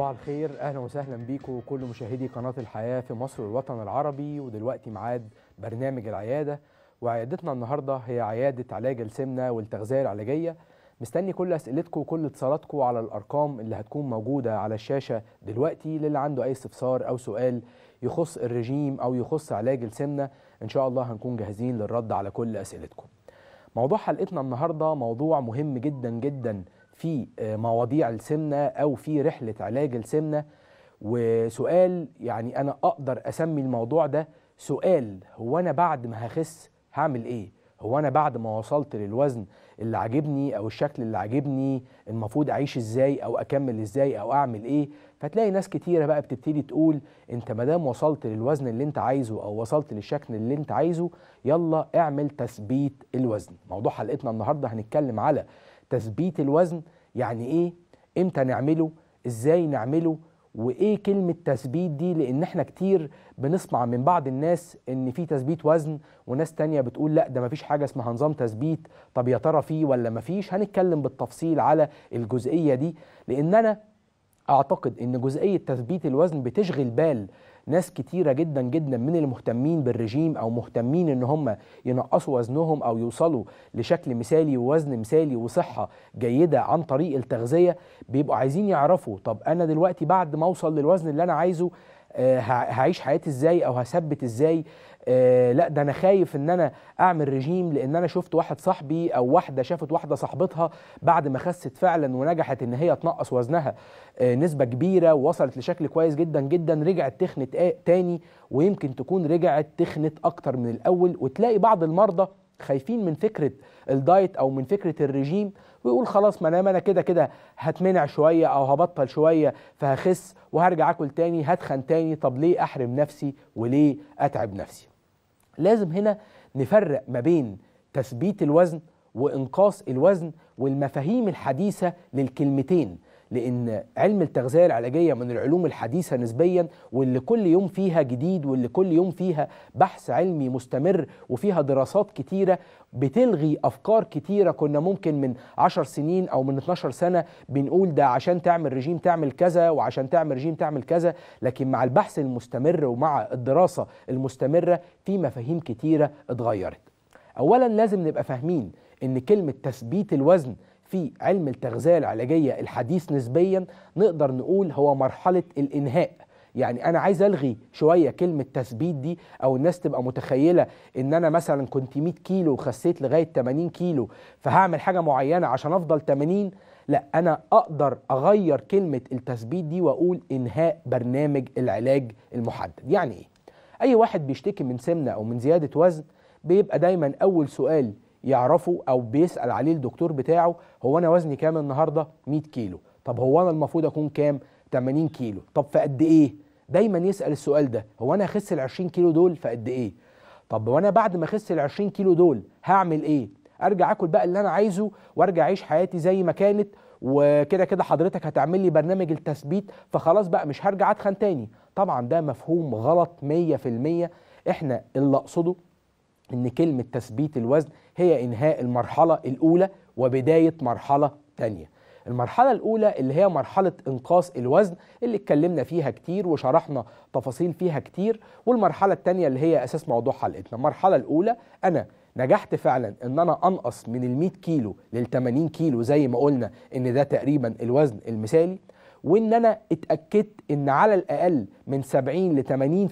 صباح الخير اهلا وسهلا بيكم كل مشاهدي قناه الحياه في مصر والوطن العربي ودلوقتي معاد برنامج العياده وعيادتنا النهارده هي عياده علاج السمنه والتغذيه العلاجيه مستني كل اسئلتكم وكل اتصالاتكم على الارقام اللي هتكون موجوده على الشاشه دلوقتي للي عنده اي استفسار او سؤال يخص الرجيم او يخص علاج السمنه ان شاء الله هنكون جاهزين للرد على كل اسئلتكم موضوع حلقتنا النهارده موضوع مهم جدا جدا في آه، مواضيع السمنه او في رحله علاج السمنه وسؤال يعني انا اقدر اسمي الموضوع ده سؤال هو انا بعد ما هخس هعمل ايه هو انا بعد ما وصلت للوزن اللي عاجبني او الشكل اللي عاجبني المفروض اعيش ازاي او اكمل ازاي او اعمل ايه فتلاقي ناس كتيره بقى بتبتدي تقول انت ما دام وصلت للوزن اللي انت عايزه او وصلت للشكل اللي انت عايزه يلا اعمل تثبيت الوزن موضوع حلقتنا النهارده هنتكلم على تثبيت الوزن يعني ايه امتى نعمله ازاي نعمله وايه كلمه تثبيت دي لان احنا كتير بنسمع من بعض الناس ان في تثبيت وزن وناس تانية بتقول لا ده ما فيش حاجه اسمها نظام تثبيت طب يا ترى فيه ولا ما فيش هنتكلم بالتفصيل على الجزئيه دي لان انا اعتقد ان جزئيه تثبيت الوزن بتشغل بال ناس كتيرة جدا جدا من المهتمين بالرجيم أو مهتمين إن هم ينقصوا وزنهم أو يوصلوا لشكل مثالي ووزن مثالي وصحة جيدة عن طريق التغذية بيبقوا عايزين يعرفوا طب أنا دلوقتي بعد ما أوصل للوزن اللي أنا عايزه آه، هعيش حياتي ازاي او هثبت ازاي آه لا ده انا خايف ان انا اعمل رجيم لان انا شفت واحد صاحبي او واحده شافت واحده صاحبتها بعد ما خست فعلا ونجحت ان هي تنقص وزنها آه نسبه كبيره ووصلت لشكل كويس جدا جدا رجعت تخنت آه تاني ويمكن تكون رجعت تخنت اكتر من الاول وتلاقي بعض المرضى خايفين من فكره الدايت او من فكره الرجيم ويقول خلاص ما انا ما انا كده كده هتمنع شويه او هبطل شويه فهخس وهرجع اكل تاني هتخن تاني طب ليه احرم نفسي وليه اتعب نفسي لازم هنا نفرق ما بين تثبيت الوزن وانقاص الوزن والمفاهيم الحديثه للكلمتين لأن علم التغذية العلاجية من العلوم الحديثة نسبيا واللي كل يوم فيها جديد واللي كل يوم فيها بحث علمي مستمر وفيها دراسات كتيرة بتلغي أفكار كتيرة كنا ممكن من 10 سنين أو من 12 سنة بنقول ده عشان تعمل رجيم تعمل كذا وعشان تعمل رجيم تعمل كذا لكن مع البحث المستمر ومع الدراسة المستمرة في مفاهيم كتيرة اتغيرت أولا لازم نبقى فاهمين ان كلمه تثبيت الوزن في علم التغذية العلاجية الحديث نسبيا نقدر نقول هو مرحلة الإنهاء يعني انا عايز الغي شويه كلمه تثبيت دي او الناس تبقى متخيله ان انا مثلا كنت 100 كيلو وخسيت لغايه 80 كيلو فهعمل حاجه معينه عشان افضل 80 لا انا اقدر اغير كلمه التثبيت دي واقول انهاء برنامج العلاج المحدد يعني ايه اي واحد بيشتكي من سمنه او من زياده وزن بيبقى دايما اول سؤال يعرفه او بيسال عليه الدكتور بتاعه هو انا وزني كام النهارده 100 كيلو طب هو انا المفروض اكون كام 80 كيلو طب في قد ايه دايما يسال السؤال ده هو انا هخس ال 20 كيلو دول في قد ايه طب وانا بعد ما اخس ال 20 كيلو دول هعمل ايه ارجع اكل بقى اللي انا عايزه وارجع اعيش حياتي زي ما كانت وكده كده حضرتك هتعمل لي برنامج التثبيت فخلاص بقى مش هرجع اتخن تاني طبعا ده مفهوم غلط 100% احنا اللي اقصده ان كلمه تثبيت الوزن هي انهاء المرحله الاولى وبدايه مرحله ثانيه المرحلة الأولى اللي هي مرحلة إنقاص الوزن اللي اتكلمنا فيها كتير وشرحنا تفاصيل فيها كتير والمرحلة التانية اللي هي أساس موضوع حلقتنا المرحلة الأولى أنا نجحت فعلا ان انا انقص من ال 100 كيلو لل 80 كيلو زي ما قلنا ان ده تقريبا الوزن المثالي وان انا اتاكدت ان على الاقل من 70 ل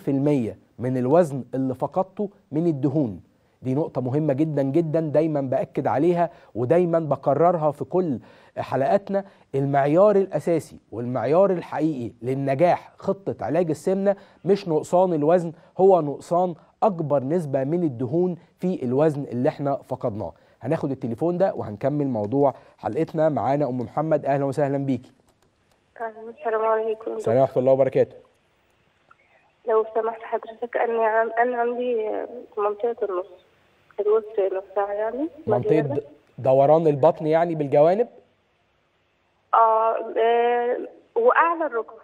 80% من الوزن اللي فقدته من الدهون دي نقطة مهمة جدا جدا دايما بأكد عليها ودايما بكررها في كل حلقاتنا المعيار الأساسي والمعيار الحقيقي للنجاح خطة علاج السمنة مش نقصان الوزن هو نقصان أكبر نسبة من الدهون في الوزن اللي احنا فقدناه هناخد التليفون ده وهنكمل موضوع حلقتنا معانا أم محمد أهلا وسهلا بيكي السلام عليكم السلام ورحمة الله وبركاته لو سمحت حضرتك أنا أنا عندي منطقة النص الوسط نفسها يعني منطقه دوران البطن يعني بالجوانب آه،, اه, واعلى الركبه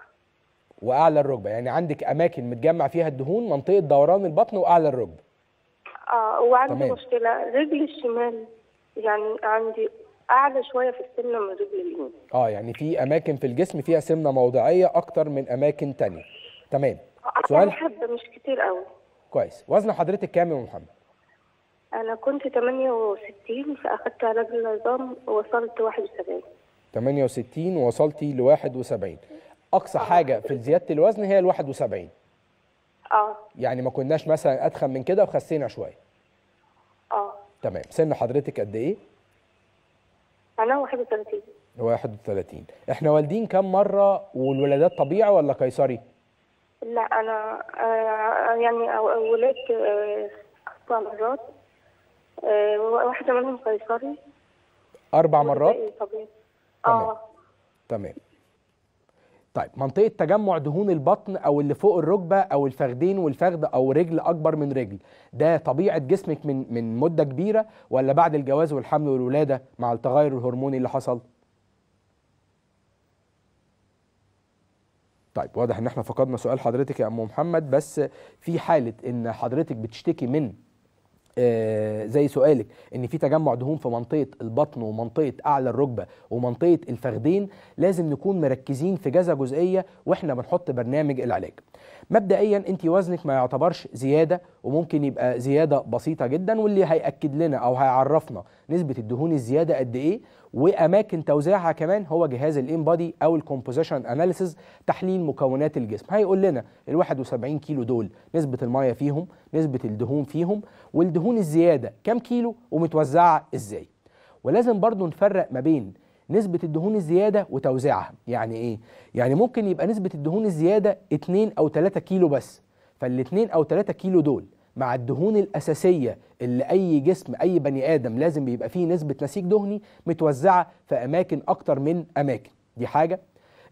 واعلى الركبه يعني عندك اماكن متجمع فيها الدهون منطقه دوران البطن واعلى الركبه اه وعندي تمام. مشكله رجلي الشمال يعني عندي اعلى شويه في السمنه من رجلي اليمين اه يعني في اماكن في الجسم فيها سمنه موضعيه اكتر من اماكن تانية تمام آه، سؤال حبه مش كتير قوي كويس وزن حضرتك كام يا محمد أنا كنت 68 فأخذت علاج النظام ووصلت 71 68 وصلتي ل 71 أقصى حاجة في زيادة الوزن هي ال 71 اه يعني ما كناش مثلا أدخن من كده وخسينا شوية اه تمام سن حضرتك قد إيه؟ أنا 31 31 احنا والدين كم مرة والولادات طبيعي ولا قيصري؟ لا أنا آه، يعني ولدت آه، أربع مرات آه، واحده منهم قيصري اربع مرات اه تمام طيب منطقه تجمع دهون البطن او اللي فوق الركبه او الفخدين والفخذ او رجل اكبر من رجل ده طبيعه جسمك من من مده كبيره ولا بعد الجواز والحمل والولاده مع التغير الهرموني اللي حصل طيب واضح ان احنا فقدنا سؤال حضرتك يا ام محمد بس في حاله ان حضرتك بتشتكي من آه، زي سؤالك ان في تجمع دهون في منطقه البطن ومنطقه اعلى الركبه ومنطقه الفخذين لازم نكون مركزين في جزء جزئيه واحنا بنحط برنامج العلاج مبدئيا انت وزنك ما يعتبرش زياده وممكن يبقى زياده بسيطه جدا واللي هياكد لنا او هيعرفنا نسبه الدهون الزياده قد ايه واماكن توزيعها كمان هو جهاز الام بادي او الكومبوزيشن اناليسيز تحليل مكونات الجسم هيقول لنا ال 71 كيلو دول نسبه الميه فيهم نسبه الدهون فيهم والدهون الزياده كام كيلو ومتوزعه ازاي ولازم برضو نفرق ما بين نسبة الدهون الزيادة وتوزيعها يعني ايه؟ يعني ممكن يبقى نسبة الدهون الزيادة 2 او 3 كيلو بس فال 2 او 3 كيلو دول مع الدهون الأساسية اللي أي جسم أي بني آدم لازم بيبقى فيه نسبة نسيج دهني متوزعة في أماكن أكتر من أماكن دي حاجة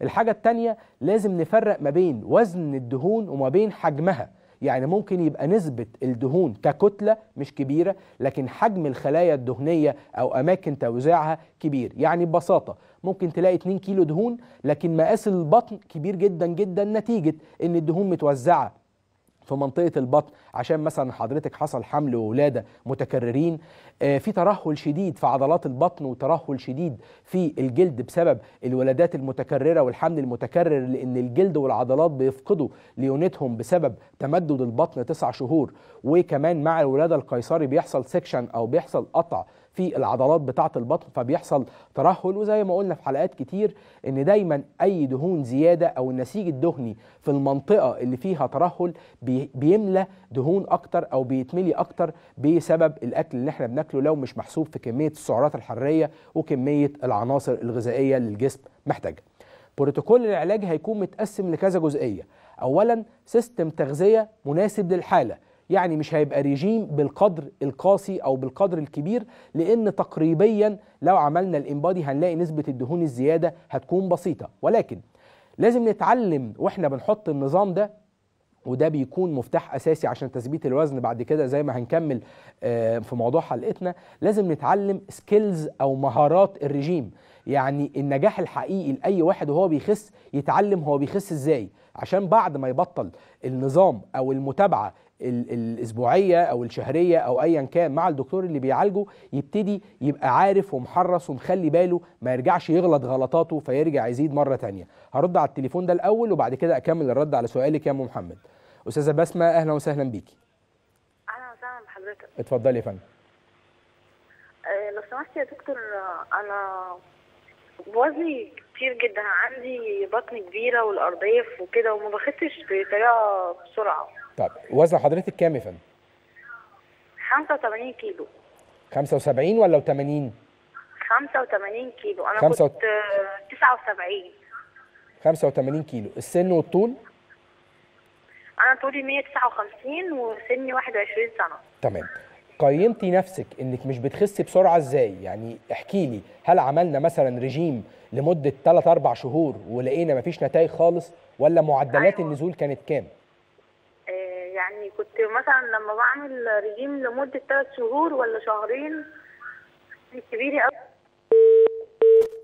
الحاجة التانية لازم نفرق ما بين وزن الدهون وما بين حجمها يعني ممكن يبقى نسبة الدهون ككتلة مش كبيرة لكن حجم الخلايا الدهنية أو أماكن توزيعها كبير يعني ببساطة ممكن تلاقي 2 كيلو دهون لكن مقاس البطن كبير جدا جدا نتيجة إن الدهون متوزعة في منطقه البطن عشان مثلا حضرتك حصل حمل وولاده متكررين آه، في ترهل شديد في عضلات البطن وترهل شديد في الجلد بسبب الولادات المتكررة والحمل المتكرر لأن الجلد والعضلات بيفقدوا ليونتهم بسبب تمدد البطن تسع شهور وكمان مع الولادة القيصري بيحصل سكشن أو بيحصل قطع في العضلات بتاعة البطن فبيحصل ترهل وزي ما قلنا في حلقات كتير ان دايما اي دهون زيادة او النسيج الدهني في المنطقة اللي فيها ترهل بيملى دهون اكتر او بيتملي اكتر بسبب الاكل اللي احنا بناكله شكله لو مش محسوب في كمية السعرات الحرارية وكمية العناصر الغذائية اللي الجسم محتاجها بروتوكول العلاج هيكون متقسم لكذا جزئية أولا سيستم تغذية مناسب للحالة يعني مش هيبقى ريجيم بالقدر القاسي او بالقدر الكبير لان تقريبا لو عملنا الانبادي هنلاقي نسبه الدهون الزياده هتكون بسيطه ولكن لازم نتعلم واحنا بنحط النظام ده وده بيكون مفتاح اساسي عشان تثبيت الوزن بعد كده زي ما هنكمل آه، في موضوع حلقتنا لازم نتعلم سكيلز او مهارات الرجيم يعني النجاح الحقيقي لاي واحد وهو بيخس يتعلم هو بيخس ازاي عشان بعد ما يبطل النظام او المتابعه الاسبوعيه او الشهريه او ايا كان مع الدكتور اللي بيعالجه يبتدي يبقى عارف ومحرص ومخلي باله ما يرجعش يغلط غلطاته فيرجع يزيد مره تانية هرد على التليفون ده الاول وبعد كده اكمل الرد على سؤالك يا ام محمد استاذه بسمه اهلا وسهلا بيكي اهلا وسهلا بحضرتك اتفضلي يا فندم أه لو سمحت يا دكتور انا وزني كتير جدا عندي بطن كبيره والارضيه وكده وما بخسش بطريقه بسرعه طب وزن حضرتك كام يا فندم؟ 85 كيلو 75 ولا 80 85 كيلو انا خمسة كنت 79 آه، 85 كيلو السن والطول انا طولي 159 وسني 21 سنه تمام قيمتي نفسك انك مش بتخسي بسرعه ازاي يعني احكي لي هل عملنا مثلا رجيم لمده 3 4 شهور ولقينا مفيش نتائج خالص ولا معدلات أيوة. النزول كانت كام يعني كنت مثلا لما بعمل ريجيم لمده ثلاث شهور ولا شهرين كبيره قوي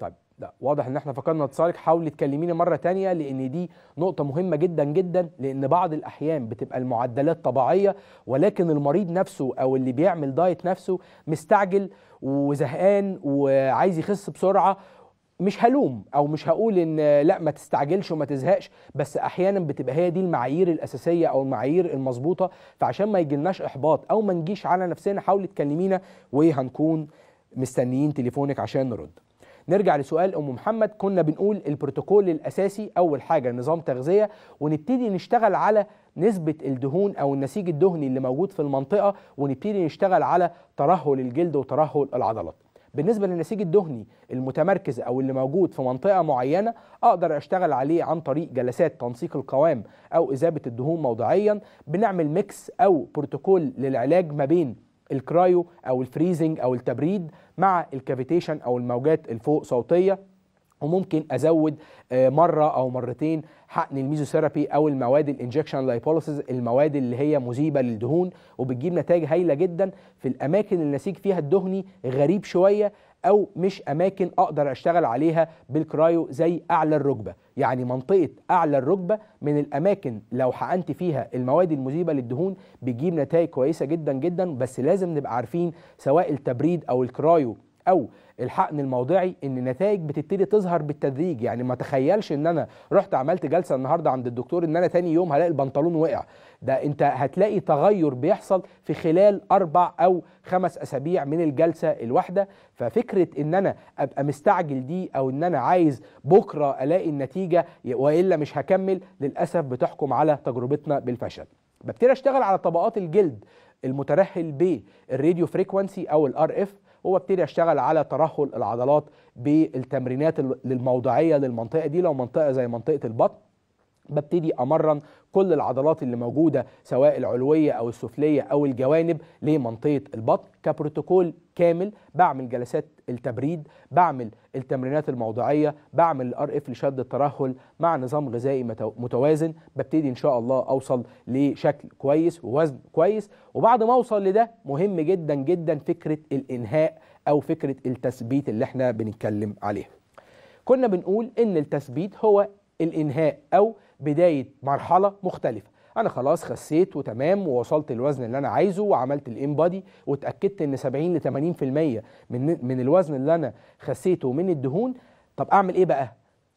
طيب لا واضح ان احنا فكرنا اتصالك حاولي تكلميني مره تانية لان دي نقطه مهمه جدا جدا لان بعض الاحيان بتبقى المعدلات طبيعيه ولكن المريض نفسه او اللي بيعمل دايت نفسه مستعجل وزهقان وعايز يخس بسرعه مش هلوم او مش هقول ان لا ما تستعجلش وما تزهقش بس احيانا بتبقى هي دي المعايير الاساسيه او المعايير المظبوطه فعشان ما يجيلناش احباط او ما نجيش على نفسنا حاولي تكلمينا وهنكون مستنيين تليفونك عشان نرد نرجع لسؤال ام محمد كنا بنقول البروتوكول الاساسي اول حاجه نظام تغذيه ونبتدي نشتغل على نسبه الدهون او النسيج الدهني اللي موجود في المنطقه ونبتدي نشتغل على ترهل الجلد وترهل العضلات بالنسبه للنسيج الدهني المتمركز او اللي موجود في منطقه معينه اقدر اشتغل عليه عن طريق جلسات تنسيق القوام او اذابه الدهون موضعيا بنعمل ميكس او بروتوكول للعلاج ما بين الكرايو او الفريزنج او التبريد مع الكافيتيشن او الموجات الفوق صوتيه وممكن ازود آه، مره او مرتين حقن الميزوثيرابي او المواد الانجكشن لايبوليسز المواد اللي هي مذيبه للدهون وبتجيب نتائج هايله جدا في الاماكن اللي النسيج فيها الدهني غريب شويه او مش اماكن اقدر اشتغل عليها بالكرايو زي اعلى الركبه يعني منطقه اعلى الركبه من الاماكن لو حقنت فيها المواد المذيبه للدهون بيجيب نتائج كويسه جدا جدا بس لازم نبقى عارفين سواء التبريد او الكرايو او الحقن الموضعي ان النتائج بتبتدي تظهر بالتدريج يعني ما تخيلش ان انا رحت عملت جلسه النهارده عند الدكتور ان انا تاني يوم هلاقي البنطلون وقع ده انت هتلاقي تغير بيحصل في خلال اربع او خمس اسابيع من الجلسه الواحده ففكره ان انا ابقى مستعجل دي او ان انا عايز بكره الاقي النتيجه والا مش هكمل للاسف بتحكم على تجربتنا بالفشل ببتدي اشتغل على طبقات الجلد المترهل بالراديو فريكوانسي او الار اف وببتدي اشتغل على ترهل العضلات بالتمرينات الموضعيه للمنطقه دي لو منطقه زي منطقه البطن ببتدي امرن كل العضلات اللي موجوده سواء العلويه او السفليه او الجوانب لمنطقه البطن كبروتوكول كامل بعمل جلسات التبريد بعمل التمرينات الموضعيه بعمل الار اف لشد الترهل مع نظام غذائي متوازن ببتدي ان شاء الله اوصل لشكل كويس ووزن كويس وبعد ما اوصل لده مهم جدا جدا فكره الانهاء او فكره التثبيت اللي احنا بنتكلم عليها كنا بنقول ان التثبيت هو الانهاء او بدايه مرحله مختلفه انا خلاص خسيت وتمام ووصلت الوزن اللي انا عايزه وعملت الام بادي واتاكدت ان 70 ل 80% من من الوزن اللي انا خسيته من الدهون طب اعمل ايه بقى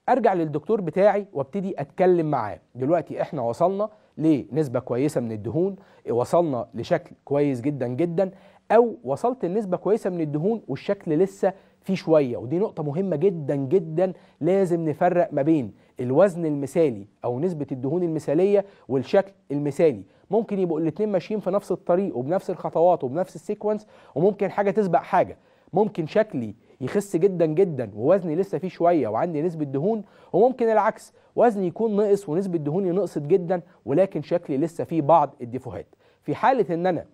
ارجع للدكتور بتاعي وابتدي اتكلم معاه دلوقتي احنا وصلنا لنسبه كويسه من الدهون وصلنا لشكل كويس جدا جدا او وصلت لنسبه كويسه من الدهون والشكل لسه فيه شويه ودي نقطه مهمه جدا جدا لازم نفرق ما بين الوزن المثالي او نسبه الدهون المثاليه والشكل المثالي ممكن يبقوا الاثنين ماشيين في نفس الطريق وبنفس الخطوات وبنفس السيكونس وممكن حاجه تسبق حاجه ممكن شكلي يخس جدا جدا ووزني لسه فيه شويه وعندي نسبه دهون وممكن العكس وزني يكون ناقص ونسبه دهوني نقصت جدا ولكن شكلي لسه فيه بعض الديفوهات في حاله ان انا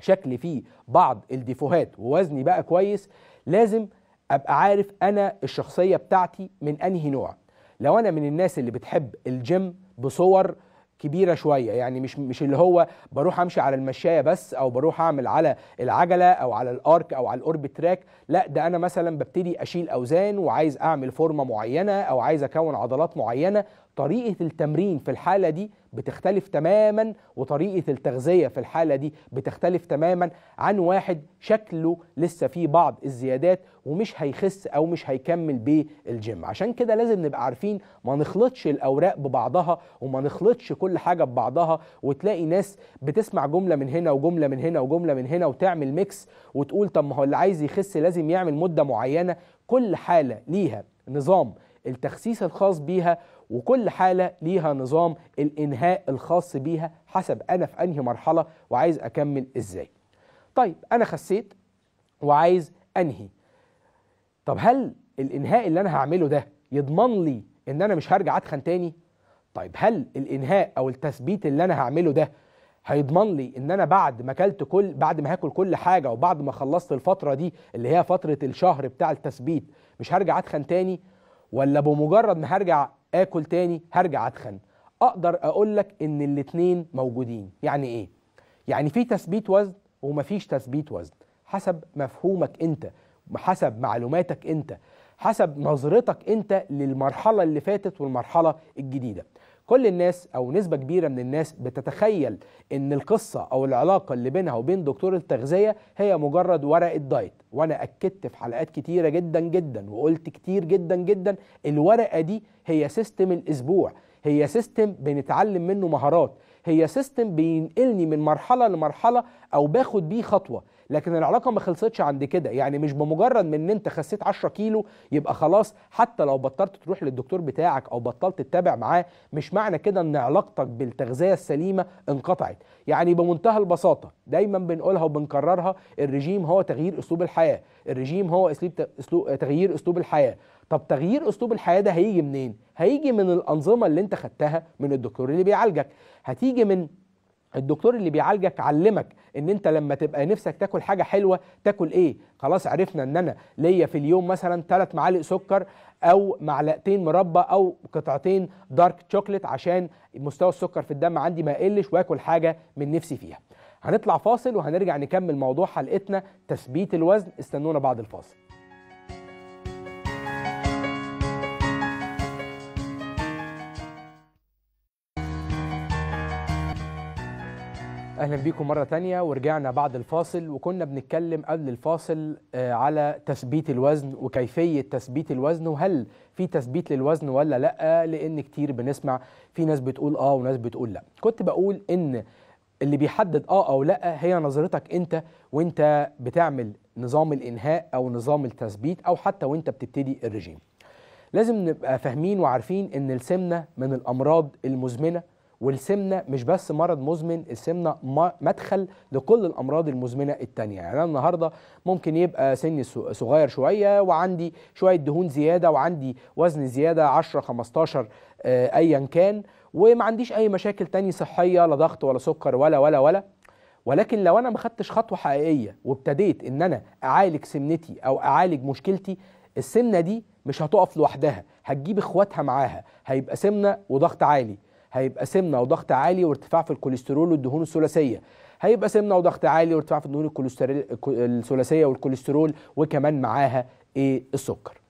شكلي فيه بعض الديفوهات ووزني بقى كويس لازم ابقى عارف انا الشخصيه بتاعتي من انهي نوع لو انا من الناس اللي بتحب الجيم بصور كبيره شويه يعني مش مش اللي هو بروح امشي على المشايه بس او بروح اعمل على العجله او على الارك او على الاورب تراك لا ده انا مثلا ببتدي اشيل اوزان وعايز اعمل فورمه معينه او عايز اكون عضلات معينه طريقة التمرين في الحالة دي بتختلف تماما وطريقة التغذية في الحالة دي بتختلف تماما عن واحد شكله لسه فيه بعض الزيادات ومش هيخس أو مش هيكمل بالجيم عشان كده لازم نبقى عارفين ما نخلطش الأوراق ببعضها وما نخلطش كل حاجة ببعضها وتلاقي ناس بتسمع جملة من هنا وجملة من هنا وجملة من هنا وتعمل ميكس وتقول طب ما هو اللي عايز يخس لازم يعمل مدة معينة كل حالة ليها نظام التخسيس الخاص بيها وكل حالة ليها نظام الإنهاء الخاص بيها حسب أنا في أنهي مرحلة وعايز أكمل إزاي طيب أنا خسيت وعايز أنهي طب هل الإنهاء اللي أنا هعمله ده يضمن لي إن أنا مش هرجع أتخن تاني طيب هل الإنهاء أو التثبيت اللي أنا هعمله ده هيضمن لي ان انا بعد ما اكلت كل بعد ما هاكل كل حاجه وبعد ما خلصت الفتره دي اللي هي فتره الشهر بتاع التثبيت مش هرجع اتخن تاني ولا بمجرد ما هرجع اكل تاني هرجع اتخن اقدر اقول لك ان الاتنين موجودين يعني ايه يعني في تثبيت وزن ومفيش تثبيت وزن حسب مفهومك انت حسب معلوماتك انت حسب نظرتك انت للمرحله اللي فاتت والمرحله الجديده كل الناس او نسبه كبيره من الناس بتتخيل ان القصه او العلاقه اللي بينها وبين دكتور التغذيه هي مجرد ورقه دايت وانا اكدت في حلقات كتيره جدا جدا وقلت كتير جدا جدا الورقه دي هي سيستم الاسبوع هي سيستم بنتعلم منه مهارات هي سيستم بينقلني من مرحله لمرحله او باخد بيه خطوه لكن العلاقه ما خلصتش عند كده يعني مش بمجرد من ان انت خسيت 10 كيلو يبقى خلاص حتى لو بطلت تروح للدكتور بتاعك او بطلت تتابع معاه مش معنى كده ان علاقتك بالتغذيه السليمه انقطعت يعني بمنتهى البساطه دايما بنقولها وبنكررها الرجيم هو تغيير اسلوب الحياه الرجيم هو اسلوب تغيير اسلوب الحياه طب تغيير اسلوب الحياه ده هيجي منين هيجي من الانظمه اللي انت خدتها من الدكتور اللي بيعالجك هتيجي من الدكتور اللي بيعالجك علمك ان انت لما تبقى نفسك تاكل حاجه حلوه تاكل ايه خلاص عرفنا ان انا ليا في اليوم مثلا ثلاث معالق سكر او معلقتين مربى او قطعتين دارك شوكليت عشان مستوى السكر في الدم عندي ما يقلش واكل حاجه من نفسي فيها هنطلع فاصل وهنرجع نكمل موضوع حلقتنا تثبيت الوزن استنونا بعد الفاصل اهلا بيكم مره تانية ورجعنا بعد الفاصل وكنا بنتكلم قبل الفاصل آه، على تثبيت الوزن وكيفيه تثبيت الوزن وهل في تثبيت للوزن ولا لا لان كتير بنسمع في ناس بتقول اه وناس بتقول لا كنت بقول ان اللي بيحدد اه او لا هي نظرتك انت وانت بتعمل نظام الانهاء او نظام التثبيت او حتى وانت بتبتدي الرجيم لازم نبقى فاهمين وعارفين ان السمنه من الامراض المزمنه والسمنه مش بس مرض مزمن السمنه مدخل لكل الامراض المزمنه التانية يعني انا النهارده ممكن يبقى سني صغير شويه وعندي شويه دهون زياده وعندي وزن زياده 10 15 آه، ايا كان وما عنديش اي مشاكل تانية صحيه لا ضغط ولا سكر ولا ولا ولا ولكن لو انا ما خدتش خطوه حقيقيه وابتديت ان انا اعالج سمنتي او اعالج مشكلتي السمنه دي مش هتقف لوحدها هتجيب اخواتها معاها هيبقى سمنه وضغط عالي هيبقى سمنه وضغط عالي وارتفاع في الكوليسترول والدهون الثلاثيه هيبقى سمنه وضغط عالي وارتفاع في الدهون الكوليسترول الثلاثيه والكوليسترول وكمان معاها ايه السكر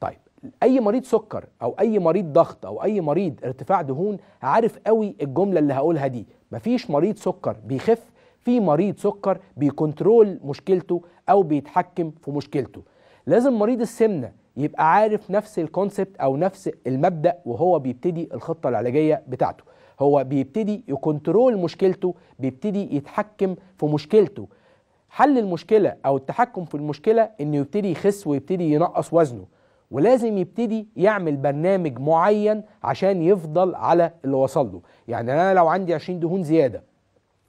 طيب اي مريض سكر او اي مريض ضغط او اي مريض ارتفاع دهون عارف قوي الجمله اللي هقولها دي مفيش مريض سكر بيخف في مريض سكر بيكنترول مشكلته او بيتحكم في مشكلته لازم مريض السمنه يبقى عارف نفس الكونسبت او نفس المبدا وهو بيبتدي الخطه العلاجيه بتاعته هو بيبتدي يكنترول مشكلته بيبتدي يتحكم في مشكلته حل المشكله او التحكم في المشكله انه يبتدي يخس ويبتدي ينقص وزنه ولازم يبتدي يعمل برنامج معين عشان يفضل على اللي وصل له يعني انا لو عندي 20 دهون زياده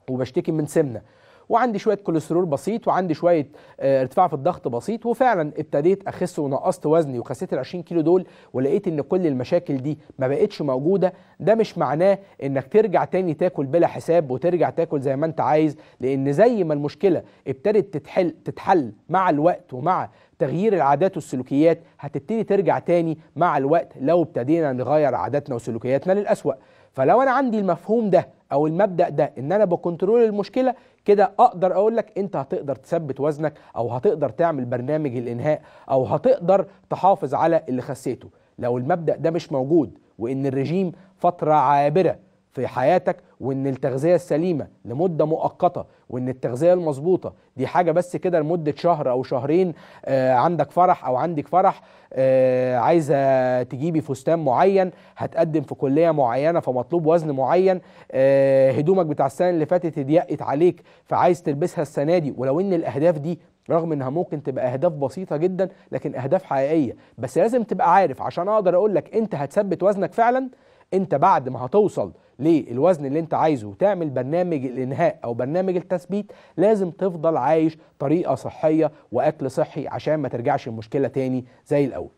وبشتكي من سمنه وعندي شويه كوليسترول بسيط وعندي شويه آه، ارتفاع في الضغط بسيط وفعلا ابتديت اخس ونقصت وزني وخسيت ال 20 كيلو دول ولقيت ان كل المشاكل دي ما بقتش موجوده ده مش معناه انك ترجع تاني تاكل بلا حساب وترجع تاكل زي ما انت عايز لان زي ما المشكله ابتدت تتحل تتحل مع الوقت ومع تغيير العادات والسلوكيات هتبتدي ترجع تاني مع الوقت لو ابتدينا نغير عاداتنا وسلوكياتنا للأسوأ فلو أنا عندي المفهوم ده أو المبدأ ده إن أنا بكنترول المشكلة كده اقدر اقول لك انت هتقدر تثبت وزنك او هتقدر تعمل برنامج الانهاء او هتقدر تحافظ على اللي خسيته لو المبدا ده مش موجود وان الرجيم فتره عابره في حياتك وان التغذيه السليمه لمده مؤقته وان التغذيه المظبوطه دي حاجه بس كده لمده شهر او شهرين آه، عندك فرح او عندك فرح آه، عايزه تجيبي فستان معين هتقدم في كليه معينه فمطلوب وزن معين آه، هدومك بتاع السنه اللي فاتت اتضيقت عليك فعايز تلبسها السنه دي ولو ان الاهداف دي رغم انها ممكن تبقى اهداف بسيطه جدا لكن اهداف حقيقيه بس لازم تبقى عارف عشان اقدر اقول لك انت هتثبت وزنك فعلا انت بعد ما هتوصل للوزن اللي انت عايزه وتعمل برنامج الانهاء او برنامج التثبيت لازم تفضل عايش طريقه صحيه واكل صحي عشان ما ترجعش المشكله تاني زي الاول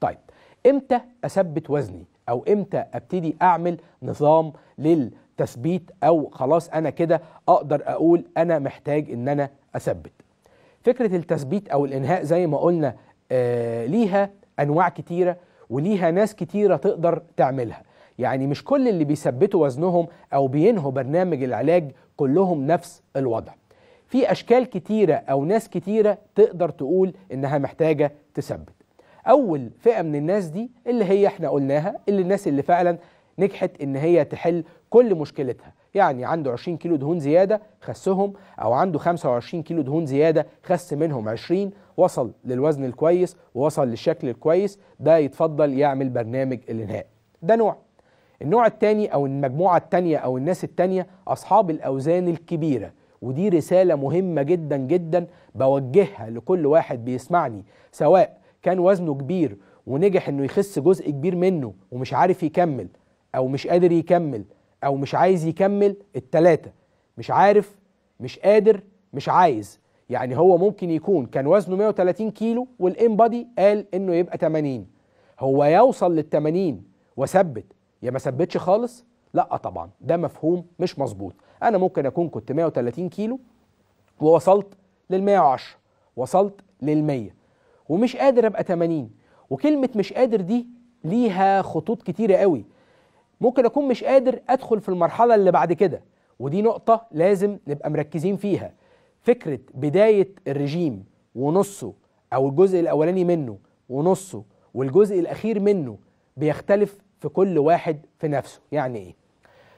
طيب امتى اثبت وزني او امتى ابتدي اعمل نظام للتثبيت او خلاص انا كده اقدر اقول انا محتاج ان انا اثبت فكره التثبيت او الانهاء زي ما قلنا آه ليها انواع كتيره وليها ناس كتيرة تقدر تعملها يعني مش كل اللي بيثبتوا وزنهم أو بينهوا برنامج العلاج كلهم نفس الوضع في أشكال كتيرة أو ناس كتيرة تقدر تقول إنها محتاجة تثبت أول فئة من الناس دي اللي هي إحنا قلناها اللي الناس اللي فعلا نجحت إن هي تحل كل مشكلتها يعني عنده 20 كيلو دهون زيادة خسهم أو عنده 25 كيلو دهون زيادة خس منهم 20 وصل للوزن الكويس ووصل للشكل الكويس ده يتفضل يعمل برنامج الانهاء ده نوع النوع الثاني او المجموعه الثانيه او الناس الثانيه اصحاب الاوزان الكبيره ودي رساله مهمه جدا جدا بوجهها لكل واحد بيسمعني سواء كان وزنه كبير ونجح انه يخس جزء كبير منه ومش عارف يكمل او مش قادر يكمل او مش عايز يكمل التلاتة مش عارف مش قادر مش عايز يعني هو ممكن يكون كان وزنه 130 كيلو والان بادي قال انه يبقى 80 هو يوصل لل 80 وثبت يا ما ثبتش خالص لا طبعا ده مفهوم مش مظبوط انا ممكن اكون كنت 130 كيلو ووصلت لل 110 وصلت لل 100 ومش قادر ابقى 80 وكلمه مش قادر دي ليها خطوط كتيره قوي ممكن اكون مش قادر ادخل في المرحله اللي بعد كده ودي نقطه لازم نبقى مركزين فيها فكره بدايه الرجيم ونصه او الجزء الاولاني منه ونصه والجزء الاخير منه بيختلف في كل واحد في نفسه يعني ايه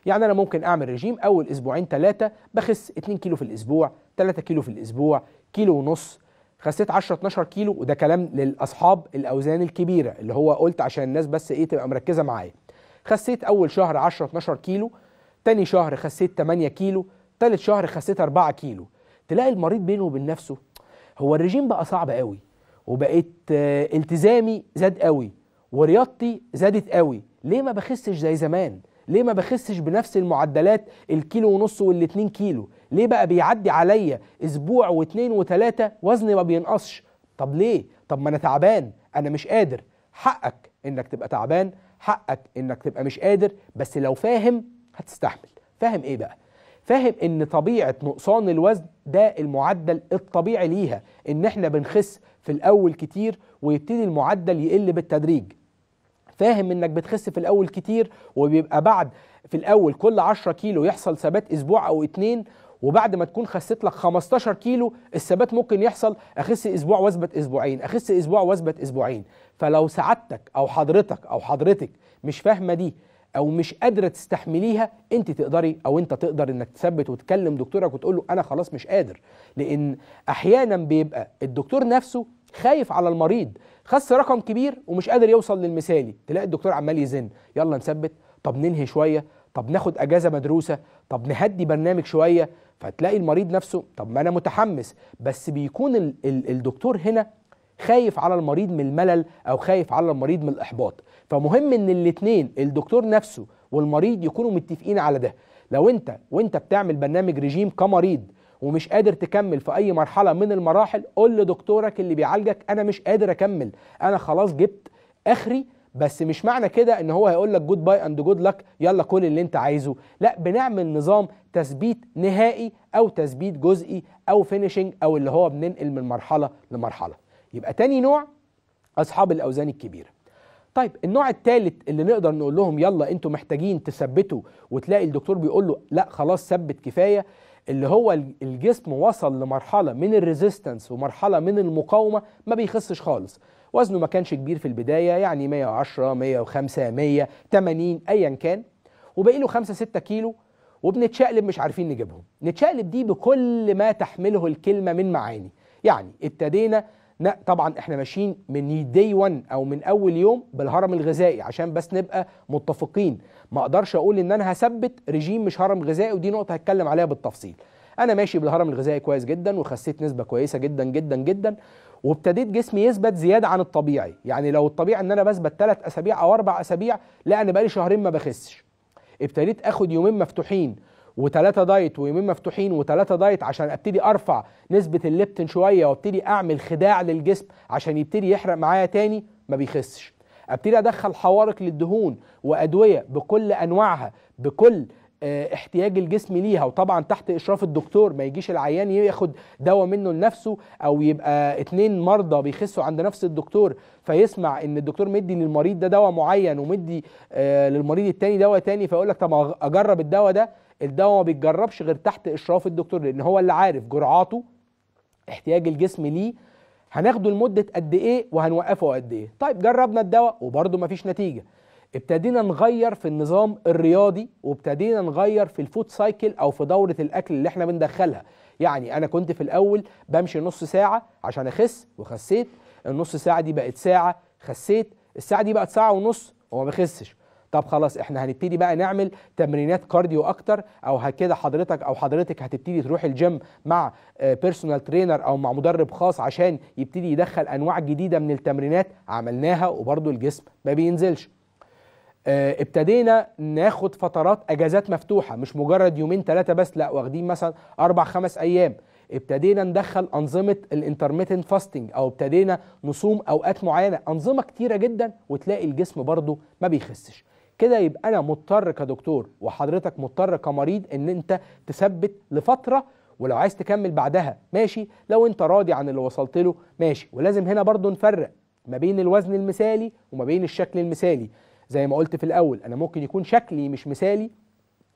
يعني انا ممكن اعمل رجيم اول اسبوعين ثلاثه بخس 2 كيلو في الاسبوع 3 كيلو في الاسبوع كيلو ونص خسيت 10 12 كيلو وده كلام للاصحاب الاوزان الكبيره اللي هو قلت عشان الناس بس ايه تبقى مركزه معايا خسيت اول شهر 10 12 كيلو تاني شهر خسيت 8 كيلو تالت شهر خسيت 4 كيلو تلاقي المريض بينه وبين نفسه هو الرجيم بقى صعب قوي وبقيت آه، التزامي زاد قوي ورياضتي زادت قوي ليه ما بخسش زي زمان ليه ما بخسش بنفس المعدلات الكيلو ونص والاتنين كيلو ليه بقى بيعدي عليا اسبوع واتنين وتلاتة وزني ما بينقصش طب ليه طب ما انا تعبان انا مش قادر حقك انك تبقى تعبان حقك انك تبقى مش قادر بس لو فاهم هتستحمل فاهم ايه بقى فاهم ان طبيعه نقصان الوزن ده المعدل الطبيعي ليها ان احنا بنخس في الاول كتير ويبتدي المعدل يقل بالتدريج فاهم انك بتخس في الاول كتير وبيبقى بعد في الاول كل 10 كيلو يحصل ثبات اسبوع او اتنين وبعد ما تكون خسيت لك 15 كيلو الثبات ممكن يحصل اخس اسبوع واثبت اسبوعين اخس اسبوع واثبت اسبوعين فلو سعادتك او حضرتك او حضرتك مش فاهمه دي او مش قادره تستحمليها انت تقدري او انت تقدر انك تثبت وتكلم دكتورك وتقول له انا خلاص مش قادر لان احيانا بيبقى الدكتور نفسه خايف على المريض خس رقم كبير ومش قادر يوصل للمثالي تلاقي الدكتور عمال يزن يلا نثبت طب ننهي شويه طب ناخد اجازه مدروسه طب نهدي برنامج شويه فتلاقي المريض نفسه طب ما انا متحمس بس بيكون الدكتور هنا خايف على المريض من الملل او خايف على المريض من الاحباط فمهم ان الاثنين الدكتور نفسه والمريض يكونوا متفقين على ده لو انت وانت بتعمل برنامج رجيم كمريض ومش قادر تكمل في اي مرحله من المراحل قول لدكتورك اللي بيعالجك انا مش قادر اكمل انا خلاص جبت اخري بس مش معنى كده ان هو هيقول لك جود باي اند جود لك يلا كل اللي انت عايزه لا بنعمل نظام تثبيت نهائي او تثبيت جزئي او فينيشنج او اللي هو بننقل من مرحله لمرحله يبقى تاني نوع اصحاب الاوزان الكبيره طيب النوع الثالث اللي نقدر نقول لهم يلا انتوا محتاجين تثبتوا وتلاقي الدكتور بيقول له لا خلاص ثبت كفايه اللي هو الجسم وصل لمرحله من الريزيستنس ومرحله من المقاومه ما بيخسش خالص وزنه ما كانش كبير في البدايه يعني 110 105 180 ايا كان وباقي له 5 6 كيلو وبنتشقلب مش عارفين نجيبهم نتشقلب دي بكل ما تحمله الكلمه من معاني يعني ابتدينا لا طبعا احنا ماشيين من دي 1 او من اول يوم بالهرم الغذائي عشان بس نبقى متفقين ما اقدرش اقول ان انا هثبت رجيم مش هرم غذائي ودي نقطه هتكلم عليها بالتفصيل انا ماشي بالهرم الغذائي كويس جدا وخسيت نسبه كويسه جدا جدا جدا وابتديت جسمي يثبت زياده عن الطبيعي يعني لو الطبيعي ان انا بثبت 3 اسابيع او 4 اسابيع لا انا بقالي شهرين ما بخسش ابتديت اخد يومين مفتوحين وثلاثة دايت ويومين مفتوحين وثلاثة دايت عشان ابتدي ارفع نسبة الليبتين شوية وابتدي اعمل خداع للجسم عشان يبتدي يحرق معايا تاني ما بيخسش ابتدي ادخل حوارق للدهون وادوية بكل انواعها بكل آه، احتياج الجسم ليها وطبعا تحت اشراف الدكتور ما يجيش العيان ياخد دواء منه لنفسه او يبقى اتنين مرضى بيخسوا عند نفس الدكتور فيسمع ان الدكتور مدي للمريض ده دواء معين ومدي آه، للمريض التاني دواء تاني فيقول لك طب اجرب الدواء ده الدواء ما بيتجربش غير تحت اشراف الدكتور لان هو اللي عارف جرعاته احتياج الجسم ليه هناخده لمده قد ايه وهنوقفه قد ايه طيب جربنا الدواء وبرده مفيش نتيجه ابتدينا نغير في النظام الرياضي وابتدينا نغير في الفوت سايكل او في دوره الاكل اللي احنا بندخلها يعني انا كنت في الاول بمشي نص ساعه عشان اخس وخسيت النص ساعه دي بقت ساعه خسيت الساعه دي بقت ساعه ونص وما بخسش طب خلاص احنا هنبتدي بقى نعمل تمرينات كارديو اكتر او هكذا حضرتك او حضرتك هتبتدي تروح الجيم مع بيرسونال آه، ترينر او مع مدرب خاص عشان يبتدي يدخل انواع جديده من التمرينات عملناها وبرده الجسم ما بينزلش آه، ابتدينا ناخد فترات اجازات مفتوحه مش مجرد يومين ثلاثه بس لا واخدين مثلا اربع خمس ايام ابتدينا ندخل انظمه الانترميتنت فاستنج او ابتدينا نصوم اوقات معينه انظمه كتيره جدا وتلاقي الجسم برضه ما بيخسش كده يبقى انا مضطر كدكتور وحضرتك مضطر كمريض ان انت تثبت لفتره ولو عايز تكمل بعدها ماشي لو انت راضي عن اللي وصلت له ماشي ولازم هنا برضو نفرق ما بين الوزن المثالي وما بين الشكل المثالي زي ما قلت في الاول انا ممكن يكون شكلي مش مثالي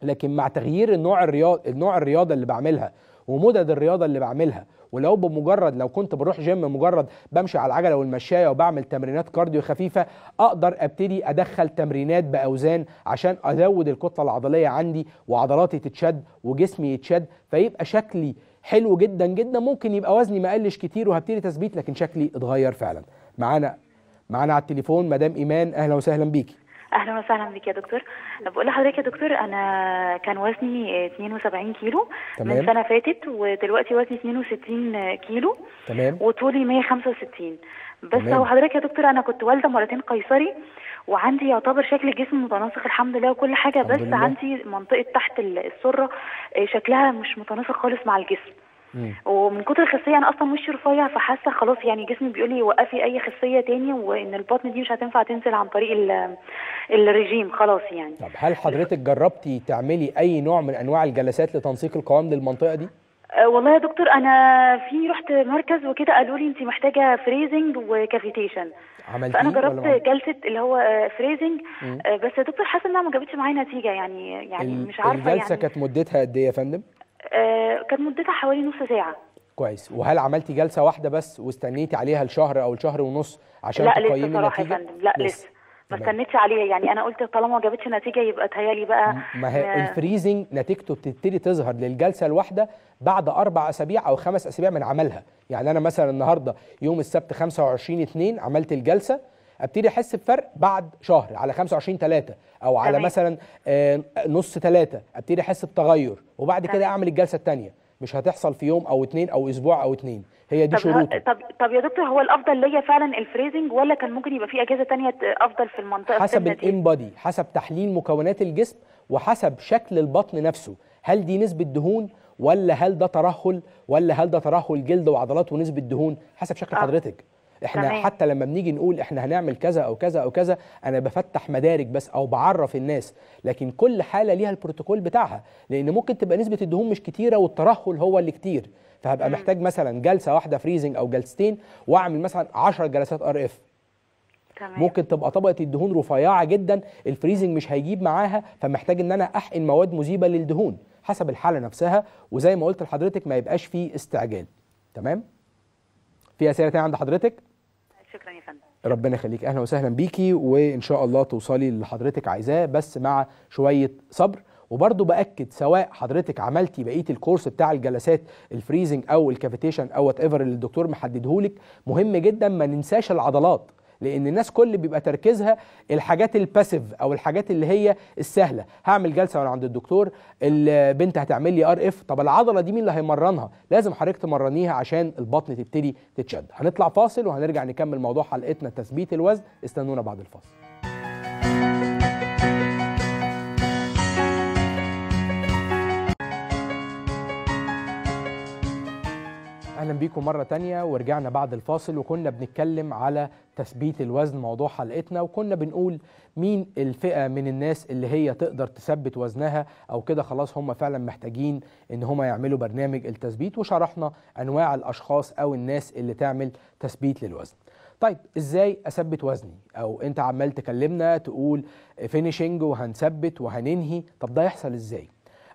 لكن مع تغيير النوع الرياض النوع الرياضه اللي بعملها ومدد الرياضه اللي بعملها ولو بمجرد لو كنت بروح جيم مجرد بمشي على العجله والمشايه وبعمل تمرينات كارديو خفيفه اقدر ابتدي ادخل تمرينات باوزان عشان ازود الكتله العضليه عندي وعضلاتي تتشد وجسمي يتشد فيبقى شكلي حلو جدا جدا ممكن يبقى وزني ما قلش كتير وهبتدي تثبيت لكن شكلي اتغير فعلا معانا معانا على التليفون مدام ايمان اهلا وسهلا بيكي اهلا وسهلا بك يا دكتور بقول لحضرتك يا دكتور انا كان وزني 72 كيلو تمام. من سنه فاتت ودلوقتي وزني 62 كيلو تمام وطولي 165 بس هو حضرتك يا دكتور انا كنت والده مرتين قيصري وعندي يعتبر شكل الجسم متناسق الحمد لله وكل حاجه بس عندي منطقه تحت السره آه، شكلها مش متناسق خالص مع الجسم ومن كتر الخسيه انا اصلا وشي رفيع فحاسه خلاص يعني جسمي بيقول لي وقفي اي خسيه تاني وان البطن دي مش هتنفع تنزل عن طريق الرجيم خلاص يعني طب هل حضرتك جربتي تعملي اي نوع من انواع الجلسات لتنسيق القوام للمنطقه دي؟ أه، والله يا دكتور انا في رحت مركز وكده قالوا لي انت محتاجه فريزنج وكافيتيشن عملتي فانا جربت جلسه اللي هو فريزنج أه، أه، بس يا دكتور حاسه انها ما جابتش معايا نتيجه يعني يعني مش عارفه الجلسه يعني كانت مدتها قد ايه يا فندم؟ آه، كان مدتها حوالي نص ساعه كويس وهل عملتي جلسه واحده بس واستنيتي عليها الشهر او الشهر ونص عشان تقيمي النتيجه لا لسه يا فندم لا لسه ما استنيتش عليها يعني انا قلت طالما ما جابتش نتيجه يبقى تهيالي بقى ما هي آه. الفريزنج نتيجته بتبتدي تظهر للجلسه الواحده بعد اربع اسابيع او خمس اسابيع من عملها يعني انا مثلا النهارده يوم السبت 25 2 عملت الجلسه ابتدي احس بفرق بعد شهر على 25 3 او على تمام. مثلا آه، نص 3 ابتدي احس بتغير وبعد تمام. كده اعمل الجلسه الثانيه مش هتحصل في يوم او اثنين او اسبوع او اثنين هي دي شروط طب طب يا دكتور هو الافضل ليا فعلا الفريزنج ولا كان ممكن يبقى في اجهزه تانية افضل في المنطقه حسب الان بادي حسب تحليل مكونات الجسم وحسب شكل البطن نفسه هل دي نسبه دهون ولا هل ده ترهل ولا هل ده ترهل جلد وعضلات ونسبه دهون حسب شكل آه. حضرتك احنا تمام. حتى لما بنيجي نقول احنا هنعمل كذا او كذا او كذا انا بفتح مدارك بس او بعرف الناس لكن كل حاله ليها البروتوكول بتاعها لان ممكن تبقى نسبه الدهون مش كتيره والترهل هو اللي كتير فهبقى مم. محتاج مثلا جلسه واحده فريزنج او جلستين واعمل مثلا 10 جلسات ار اف تمام. ممكن تبقى طبقه الدهون رفيعه جدا الفريزنج مش هيجيب معاها فمحتاج ان انا احقن مواد مذيبه للدهون حسب الحاله نفسها وزي ما قلت لحضرتك ما يبقاش فيه استعجال تمام في اسئله تانية عند حضرتك فندم ربنا يخليك اهلا وسهلا بيكي وان شاء الله توصلي اللي حضرتك عايزاه بس مع شويه صبر وبرضه باكد سواء حضرتك عملتي بقيه الكورس بتاع الجلسات الفريزنج او الكافيتيشن او وات ايفر اللي الدكتور محددهولك مهم جدا ما ننساش العضلات لان الناس كل بيبقى تركيزها الحاجات الباسيف او الحاجات اللي هي السهله هعمل جلسه وانا عند الدكتور البنت هتعمل لي ار اف طب العضله دي مين اللي هيمرنها لازم حضرتك تمرنيها عشان البطن تبتدي تتشد هنطلع فاصل وهنرجع نكمل موضوع حلقتنا تثبيت الوزن استنونا بعد الفاصل اهلا بيكم مره تانية ورجعنا بعد الفاصل وكنا بنتكلم على تثبيت الوزن موضوع حلقتنا وكنا بنقول مين الفئه من الناس اللي هي تقدر تثبت وزنها او كده خلاص هم فعلا محتاجين ان هم يعملوا برنامج التثبيت وشرحنا انواع الاشخاص او الناس اللي تعمل تثبيت للوزن طيب ازاي اثبت وزني او انت عمال تكلمنا تقول فينيشنج وهنثبت وهننهي طب ده يحصل ازاي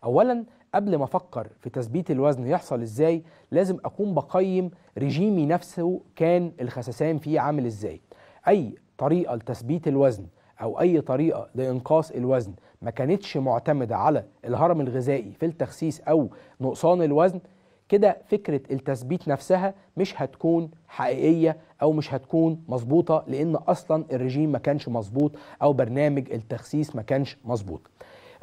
اولا قبل ما افكر في تثبيت الوزن يحصل ازاي لازم اكون بقيم رجيمي نفسه كان الخسسان فيه عامل ازاي اي طريقه لتثبيت الوزن او اي طريقه لانقاص الوزن ما كانتش معتمده على الهرم الغذائي في التخسيس او نقصان الوزن كده فكره التثبيت نفسها مش هتكون حقيقيه او مش هتكون مظبوطه لان اصلا الرجيم ما كانش مظبوط او برنامج التخسيس ما كانش مظبوط